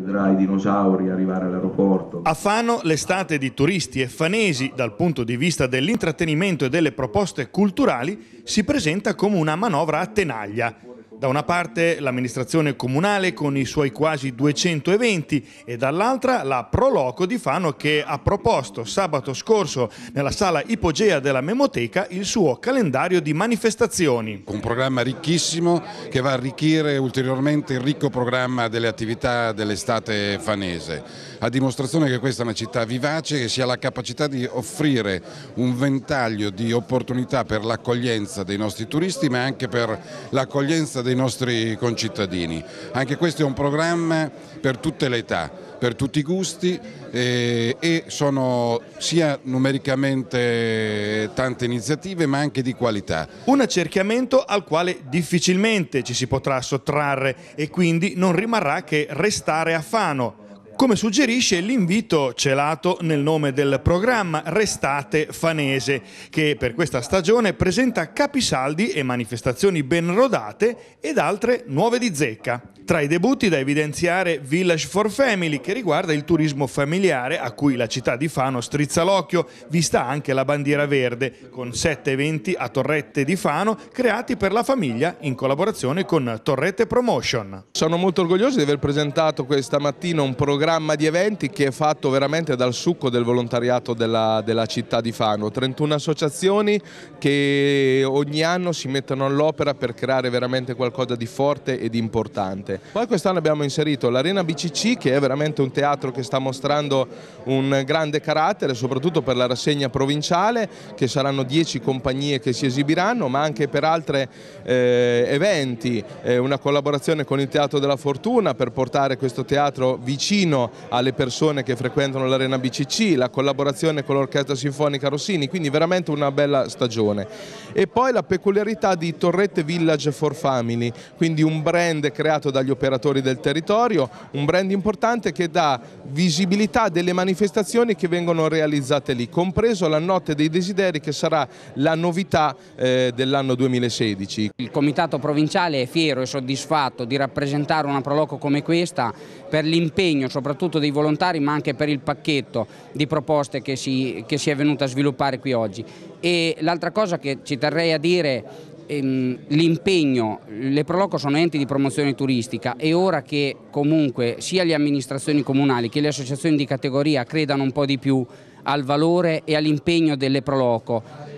vedrà i dinosauri arrivare all'aeroporto. A Fano l'estate di turisti e fanesi dal punto di vista dell'intrattenimento e delle proposte culturali si presenta come una manovra a tenaglia da una parte l'amministrazione comunale con i suoi quasi 200 eventi e dall'altra la Proloco di Fano che ha proposto sabato scorso nella sala ipogea della Memoteca il suo calendario di manifestazioni. Un programma ricchissimo che va a arricchire ulteriormente il ricco programma delle attività dell'estate fanese, a dimostrazione che questa è una città vivace che si ha la capacità di offrire un ventaglio di opportunità per l'accoglienza dei nostri turisti ma anche per l'accoglienza dei dei nostri concittadini. Anche questo è un programma per tutte le età, per tutti i gusti eh, e sono sia numericamente tante iniziative ma anche di qualità. Un accerchiamento al quale difficilmente ci si potrà sottrarre e quindi non rimarrà che restare a Fano come suggerisce l'invito celato nel nome del programma Restate Fanese, che per questa stagione presenta capisaldi e manifestazioni ben rodate ed altre nuove di zecca. Tra i debutti da evidenziare Village for Family che riguarda il turismo familiare a cui la città di Fano strizza l'occhio, vista anche la bandiera verde con sette eventi a Torrette di Fano creati per la famiglia in collaborazione con Torrette Promotion. Sono molto orgoglioso di aver presentato questa mattina un programma di eventi che è fatto veramente dal succo del volontariato della, della città di Fano, 31 associazioni che ogni anno si mettono all'opera per creare veramente qualcosa di forte e di importante importante. Poi quest'anno abbiamo inserito l'Arena BCC che è veramente un teatro che sta mostrando un grande carattere soprattutto per la rassegna provinciale che saranno 10 compagnie che si esibiranno ma anche per altri eh, eventi, eh, una collaborazione con il Teatro della Fortuna per portare questo teatro vicino alle persone che frequentano l'Arena BCC, la collaborazione con l'Orchestra Sinfonica Rossini, quindi veramente una bella stagione. E poi la peculiarità di Torrette Village for Family, quindi un brand creato da dagli operatori del territorio, un brand importante che dà visibilità delle manifestazioni che vengono realizzate lì, compreso la Notte dei Desideri che sarà la novità eh, dell'anno 2016. Il Comitato Provinciale è fiero e soddisfatto di rappresentare una Proloco come questa per l'impegno soprattutto dei volontari ma anche per il pacchetto di proposte che si, che si è venuta a sviluppare qui oggi. E l'altra cosa che ci terrei a dire Ehm, l'impegno, le Proloco sono enti di promozione turistica e ora che comunque sia le amministrazioni comunali che le associazioni di categoria credano un po' di più al valore e all'impegno delle Proloco